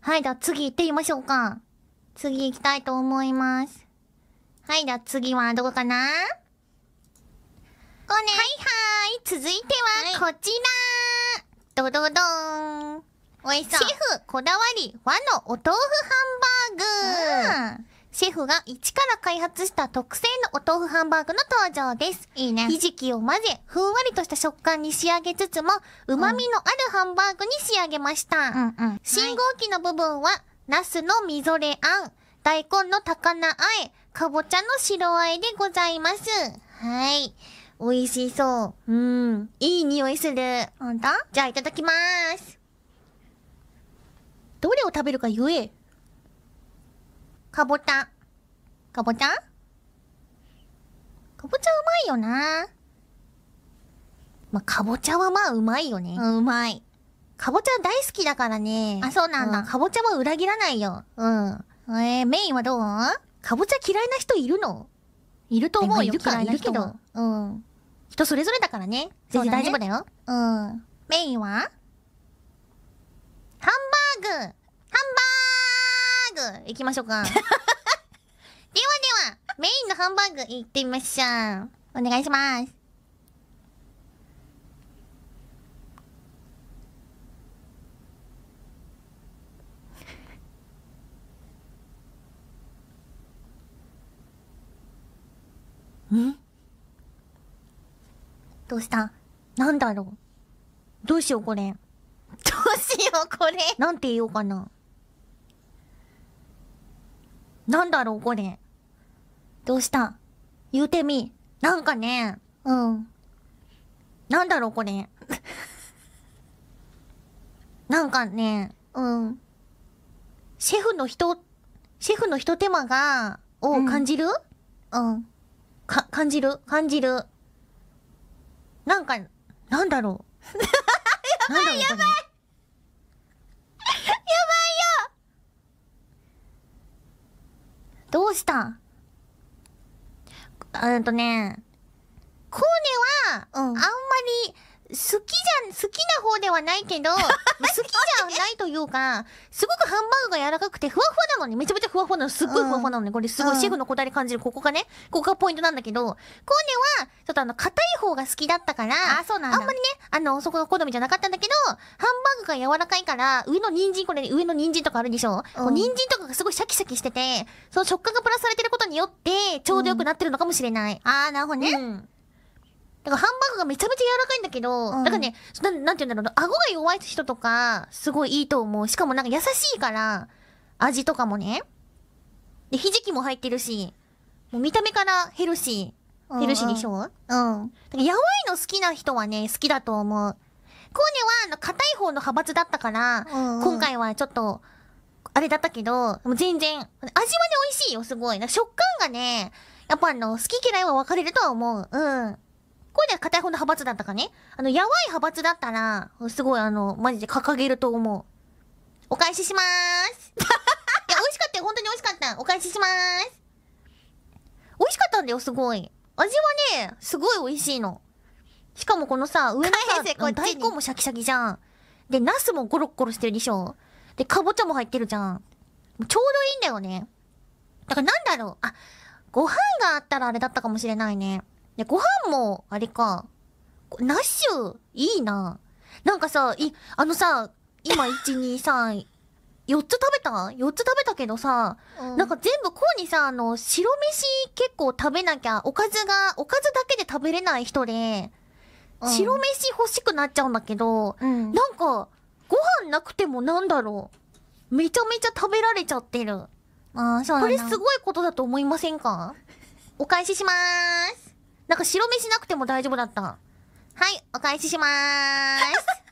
はい、じゃあ次行ってみましょうか。次行きたいと思います。はい、じゃあ次はどこかなこね。はいはい。続いてはこちら。はい、どどどーん。おいしそう。シェフこだわり和のお豆腐シェフが一から開発した特製のお豆腐ハンバーグの登場です。いいね。ひじきを混ぜ、ふんわりとした食感に仕上げつつも、旨味のあるハンバーグに仕上げました。うんうん、信号機の部分は、ナスのみぞれあん、大根の高菜あえ、かぼちゃの白あえでございます。はい。美味しそう。うん。いい匂いする。ほんとじゃあいただきまーす。どれを食べるか言え。かぼた。かぼちゃかぼちゃうまいよな。まあ、かぼちゃはまあうまいよね。うん、うまい。かぼちゃ大好きだからね。あ、そうなんだ。うん、かぼちゃは裏切らないよ。うん。えー、メインはどうかぼちゃ嫌いな人いるのいると思うよ。いるからいるけど。うん。人それぞれだからね。全然大丈夫だよ。うだね、うん。メインはハンバーグハンバーグ行きましょうか。メインのハンバーグ行ってみましょう。お願いします。んどうしたなんだろうどうしようこれ。どうしようこれ。なんて言おうかな。なんだろうこれ。どうした言うてみ。なんかね、うん。なんだろう、これ。なんかね、うん。シェフの人、シェフの一手間が、を感じる、うん、うん。か、感じる感じる。なんか、なんだろう。やばいやばいやばいよどうしたうんとね、コーネは、あんまり好きじゃん、好きな方ではないけど、好きじゃないというか、すごくハンバーグが柔らかくて、ふわふわなのに、めちゃめちゃふわふわなの、すっごいふわふわなのに、これすごいシェフの答えで感じる、ここがね、ここがポイントなんだけど、コーネは、ちょっとあの、硬い方が好きだったから、あ、そうなんあんまりね、あの、そこが好みじゃなかったんだけど、ハンバーグが柔らかいから、上の人参、これ上の人参とかあるでしょ、うん、人参とかがすごいシャキシャキしてて、その食感がプラスされてることによって、ちょうど良くなってるのかもしれない。うん、あー、なるほどね。うんなんかハンバーグがめちゃめちゃ柔らかいんだけど、うん、なんかねな、なんて言うんだろう、顎が弱い人とか、すごいいいと思う。しかもなんか優しいから、味とかもね。で、ひじきも入ってるし、もう見た目からヘルシー。ヘルシーでしょうん。ん。かやわいの好きな人はね、好きだと思う。コーネは、あの、硬い方の派閥だったから、うんうん、今回はちょっと、あれだったけど、もう全然、味はね、美味しいよ、すごい。食感がね、やっぱあの、好き嫌いは分かれるとは思う。うん。こうでい方の派閥だったかねあの、やばい派閥だったら、すごいあの、マジで掲げると思う。お返ししまーす いや、美味しかったよ。本当に美味しかった。お返ししまーす。美味しかったんだよ、すごい。味はね、すごい美味しいの。しかもこのさ、上のさ、大根もシャキシャキじゃん。で、ナスもゴロッゴロしてるでしょ。で、かぼちゃも入ってるじゃん。ちょうどいいんだよね。だからなんだろう。あ、ご飯があったらあれだったかもしれないね。や、ご飯も、あれか。ナッシュ、いいな。なんかさ、い、あのさ、今、1、2、3、4つ食べた ?4 つ食べたけどさ、うん、なんか全部こうにさ、あの、白飯結構食べなきゃ、おかずが、おかずだけで食べれない人で、うん、白飯欲しくなっちゃうんだけど、うん、なんか、ご飯なくてもなんだろう。めちゃめちゃ食べられちゃってる。ああ、そうこれすごいことだと思いませんかお返ししまーす。なんか白飯なくても大丈夫だった。はい、お返ししまーす。